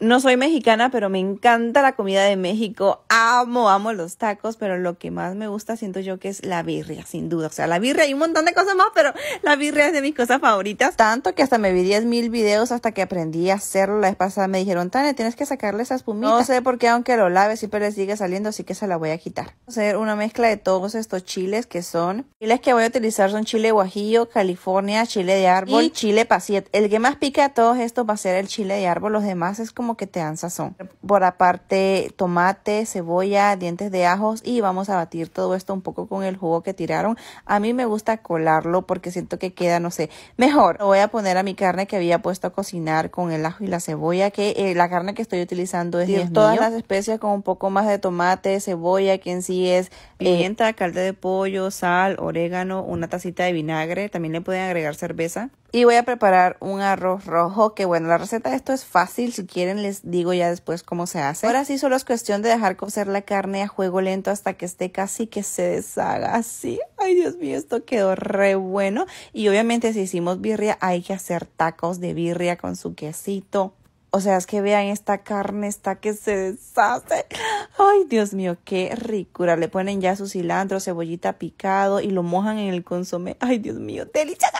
No soy mexicana, pero me encanta la comida de México. Amo, amo los tacos, pero lo que más me gusta siento yo que es la birria, sin duda. O sea, la birria Y un montón de cosas más, pero la birria es de mis cosas favoritas. Tanto que hasta me vi 10 mil videos hasta que aprendí a hacerlo. La vez pasada me dijeron, Tania, tienes que sacarle esas pumitas. No sé por qué, aunque lo laves siempre le sigue saliendo, así que se la voy a quitar. a Hacer una mezcla de todos estos chiles que son. Chiles que voy a utilizar son chile guajillo, California, chile de árbol y chile paciente El que más pica a todos estos va a ser el chile de árbol. Los demás es como que te dan sazón. Por aparte, tomate, cebolla, dientes de ajos y vamos a batir todo esto un poco con el jugo que tiraron. A mí me gusta colarlo porque siento que queda, no sé, mejor. voy a poner a mi carne que había puesto a cocinar con el ajo y la cebolla, que eh, la carne que estoy utilizando es de todas las especias con un poco más de tomate, cebolla, que en sí es eh, pimienta, calde de pollo, sal, orégano, una tacita de vinagre. También le pueden agregar cerveza. Y voy a preparar un arroz rojo, que bueno, la receta de esto es fácil, si quieren les digo ya después cómo se hace. Ahora sí solo es cuestión de dejar cocer la carne a juego lento hasta que esté casi que se deshaga así. Ay Dios mío, esto quedó re bueno. Y obviamente si hicimos birria hay que hacer tacos de birria con su quesito. O sea, es que vean esta carne, está que se deshace. Ay, Dios mío, qué ricura. Le ponen ya su cilantro, cebollita picado y lo mojan en el consomé. Ay, Dios mío, deliciosa.